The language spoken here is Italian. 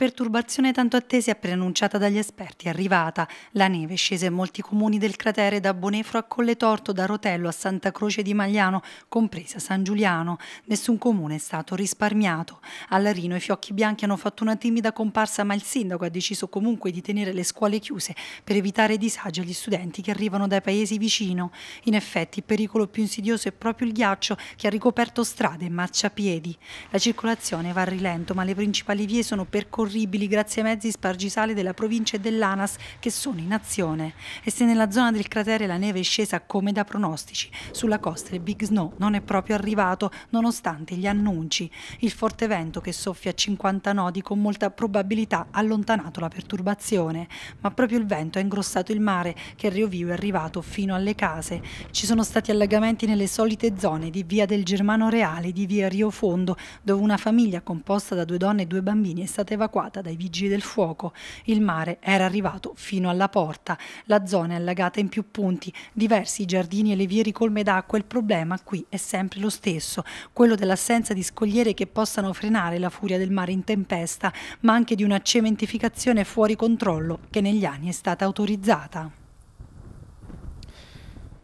perturbazione tanto attesa e preannunciata dagli esperti è arrivata. La neve scese in molti comuni del cratere, da Bonefro a Colletorto, da Rotello a Santa Croce di Magliano, compresa San Giuliano. Nessun comune è stato risparmiato. A Larino i fiocchi bianchi hanno fatto una timida comparsa, ma il sindaco ha deciso comunque di tenere le scuole chiuse per evitare disagi agli studenti che arrivano dai paesi vicino. In effetti il pericolo più insidioso è proprio il ghiaccio che ha ricoperto strade e marciapiedi. La circolazione va a rilento, ma le principali vie sono percorse percorribili grazie ai mezzi spargisale della provincia e dell'ANAS che sono in azione. E se nella zona del cratere la neve è scesa come da pronostici, sulla costa il Big Snow non è proprio arrivato nonostante gli annunci. Il forte vento che soffia a 50 nodi con molta probabilità ha allontanato la perturbazione, ma proprio il vento ha ingrossato il mare che a Rio Vivo è arrivato fino alle case. Ci sono stati allagamenti nelle solite zone di via del Germano Reale e di via Rio Fondo, dove una famiglia composta da due donne e due bambini è stata evacuata evacuata dai vigili del fuoco. Il mare era arrivato fino alla porta. La zona è allagata in più punti, diversi giardini e le vie colme d'acqua. Il problema qui è sempre lo stesso, quello dell'assenza di scogliere che possano frenare la furia del mare in tempesta, ma anche di una cementificazione fuori controllo che negli anni è stata autorizzata.